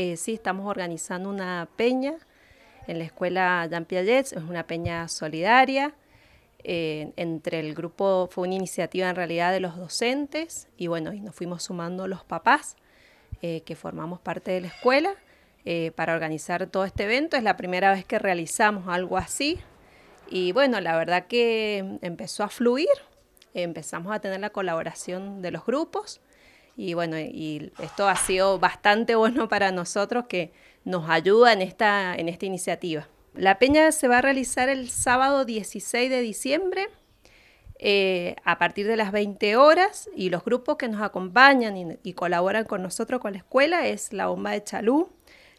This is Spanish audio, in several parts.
Eh, sí estamos organizando una peña en la escuela Jean Piaget, es una peña solidaria. Eh, entre el grupo fue una iniciativa en realidad de los docentes y bueno, y nos fuimos sumando los papás eh, que formamos parte de la escuela para organizar todo este evento. Es la primera vez que realizamos algo así y bueno, la verdad que empezó a fluir, empezamos a tener la colaboración de los grupos y bueno, y esto ha sido bastante bueno para nosotros que nos ayuda en esta, en esta iniciativa. La peña se va a realizar el sábado 16 de diciembre eh, a partir de las 20 horas y los grupos que nos acompañan y, colaboran con nosotros con la escuela es La Bomba de Chalú,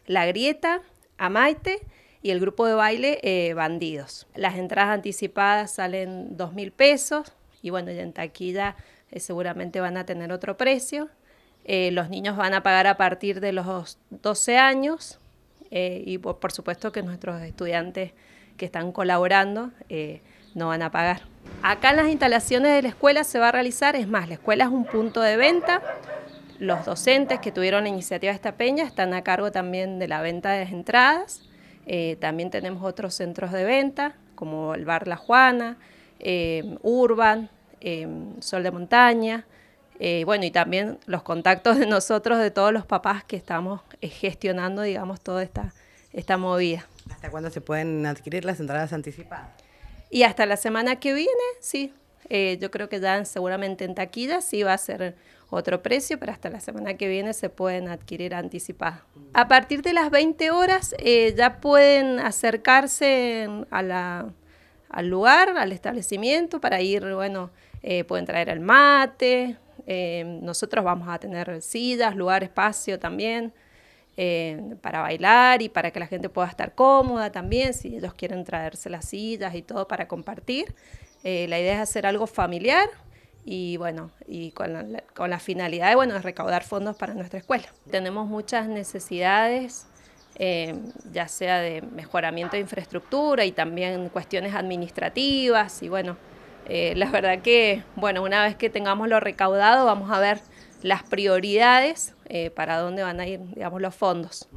La Grieta, Amaite y el grupo de baile eh, Bandidos. Las entradas anticipadas salen 2 mil pesos y bueno, ya en taquilla eh, seguramente van a tener otro precio. Eh, los niños van a pagar a partir de los 12 años eh, y por, supuesto que nuestros estudiantes que están colaborando no van a pagar. Acá en las instalaciones de la escuela se va a realizar, es más, la escuela es un punto de venta. Los docentes que tuvieron la iniciativa de esta peña están a cargo también de la venta de las entradas. también tenemos otros centros de venta, como el Bar La Juana, Urban, Em, sol de Montaña, eh, bueno, y también los contactos de nosotros, de todos los papás que estamos eh, gestionando, digamos, toda esta, esta movida. ¿Hasta cuándo se pueden adquirir las entradas anticipadas? Y hasta la semana que viene, sí. Eh, yo creo que ya seguramente en taquilla sí va a ser otro precio, pero hasta la semana que viene se pueden adquirir anticipadas. A partir de las 20 horas ya pueden acercarse a la al lugar, al establecimiento, para ir, bueno, eh, pueden traer el mate, eh, nosotros vamos a tener sillas, lugar, espacio también. Eh, para bailar y para que la gente pueda estar cómoda también, si ellos quieren traerse las sillas y todo para compartir. la idea es hacer algo familiar y bueno, y con la, finalidad de bueno, de recaudar fondos para nuestra escuela. Tenemos muchas necesidades eh, ya sea de mejoramiento de infraestructura y también cuestiones administrativas. Y bueno, eh, la verdad que, bueno, una vez que tengamos lo recaudado, vamos a ver las prioridades eh, para dónde van a ir, digamos, los fondos.